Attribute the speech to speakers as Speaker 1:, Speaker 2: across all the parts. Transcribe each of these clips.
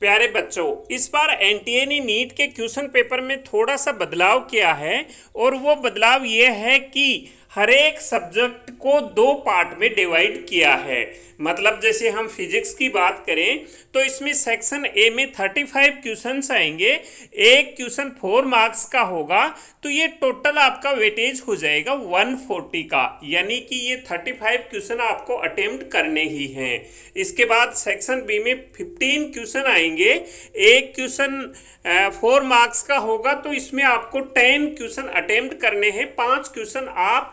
Speaker 1: प्यारे बच्चों इस बार एन टी नीट के क्वेश्चन पेपर में थोड़ा सा बदलाव किया है और वो बदलाव ये है कि हरेक सब्जेक्ट को दो पार्ट में डिवाइड किया है मतलब जैसे हम फिजिक्स की बात करें तो इसमें सेक्शन ए में थर्टी फाइव क्वेश्चन आएंगे एक क्वेश्चन फोर मार्क्स का होगा तो ये टोटल आपका वेटेज हो जाएगा वन फोर्टी का यानी कि ये थर्टी फाइव क्वेश्चन आपको अटेम्प्ट करने ही हैं इसके बाद सेक्शन बी में फिफ्टीन क्वेश्चन आएंगे एक क्वेश्चन फोर मार्क्स का होगा तो इसमें आपको टेन क्वेश्चन अटेम्प्ट करने हैं पाँच क्वेश्चन आप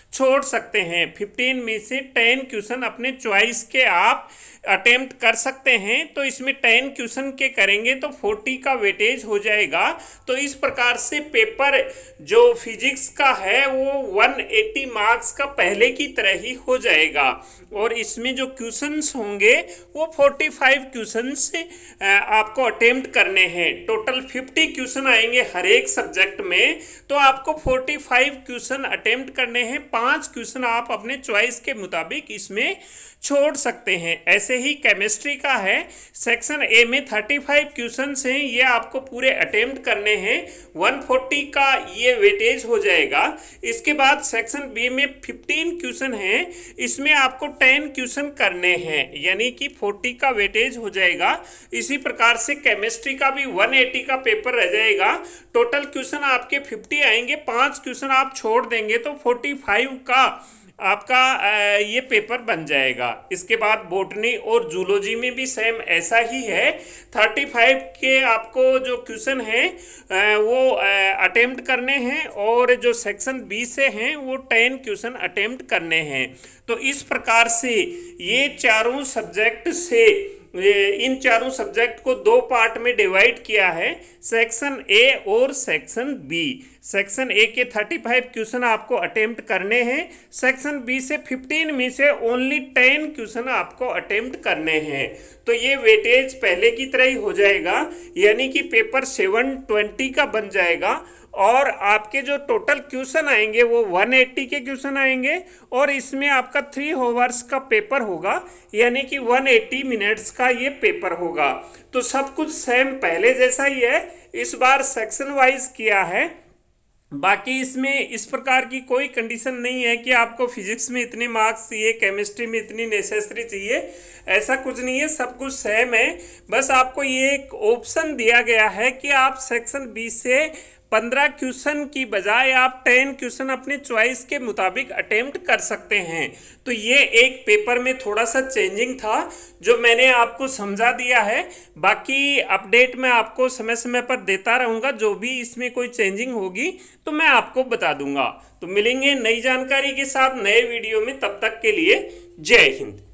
Speaker 1: छोड़ सकते हैं फिफ्टीन में से टेन क्वेश्चन अपने चॉइस के आप अटेम्प्ट कर सकते हैं तो इसमें टेन क्वेश्चन के करेंगे तो फोर्टी का वेटेज हो जाएगा तो इस प्रकार से पेपर जो फिजिक्स का है वो वन एट्टी मार्क्स का पहले की तरह ही हो जाएगा और इसमें जो क्वेश्चंस होंगे वो फोर्टी फाइव क्वेश्चंस आपको अटेम्प्ट करने हैं टोटल फिफ्टी क्वेश्चन आएंगे हर एक सब्जेक्ट में तो आपको फोर्टी फाइव क्वेश्चन अटेम्प्ट करने हैं पांच क्वेश्चन आप अपने चॉइस के मुताबिक इसमें छोड़ सकते हैं ऐसे ही केमिस्ट्री का है सेक्शन ए में थर्टी फाइव क्वेश्चन हैं ये आपको पूरे अटेम्प्ट करने हैं वन फोर्टी का ये वेटेज हो जाएगा इसके बाद सेक्शन बी में फिफ्टीन क्वेश्चन हैं इसमें आपको टेन क्वेश्चन करने हैं यानी कि फोर्टी का वेटेज हो जाएगा इसी प्रकार से केमिस्ट्री का भी वन एटी का पेपर रह जाएगा टोटल क्वेश्चन आपके फिफ्टी आएंगे पाँच क्वेश्चन आप छोड़ देंगे तो फोर्टी जैव का आपका ये पेपर बन जाएगा इसके बाद बोटनी और जूलॉजी में भी सेम ऐसा ही है थर्टी फाइव के आपको जो क्वेश्चन हैं वो अटेम्प्ट करने हैं और जो सेक्शन बी से हैं वो टेन क्वेश्चन अटेम्प्ट करने हैं तो इस प्रकार से ये चारों सब्जेक्ट से इन चारों सब्जेक्ट को दो पार्ट में डिवाइड किया है सेक्शन ए और सेक्शन बी सेक्शन ए के 35 क्वेश्चन आपको अटेम्प्ट करने हैं सेक्शन बी से 15 में से ओनली 10 क्वेश्चन आपको अटेम्प्ट करने हैं तो ये वेटेज पहले की तरह ही हो जाएगा यानी कि पेपर 720 का बन जाएगा और आपके जो टोटल क्वेश्चन आएंगे वो 180 के क्वेश्चन आएंगे और इसमें आपका थ्री ओवर्स का पेपर होगा यानी कि 180 मिनट्स का ये पेपर होगा तो सब कुछ सेम पहले जैसा ही है इस बार सेक्शन वाइज किया है बाकी इसमें इस प्रकार की कोई कंडीशन नहीं है कि आपको फिजिक्स में इतने मार्क्स चाहिए केमिस्ट्री में इतनी नेसेसरी चाहिए ऐसा कुछ नहीं है सब कुछ सेम है बस आपको ये एक ऑप्शन दिया गया है कि आप सेक्शन बी से पंद्रह क्वेश्चन की बजाय आप टेन क्वेश्चन अपने चॉइस के मुताबिक अटेम्प्ट कर सकते हैं तो ये एक पेपर में थोड़ा सा चेंजिंग था जो मैंने आपको समझा दिया है बाकी अपडेट मैं आपको समय समय पर देता रहूँगा जो भी इसमें कोई चेंजिंग होगी तो मैं आपको बता दूंगा तो मिलेंगे नई जानकारी के साथ नए वीडियो में तब तक के लिए जय हिंद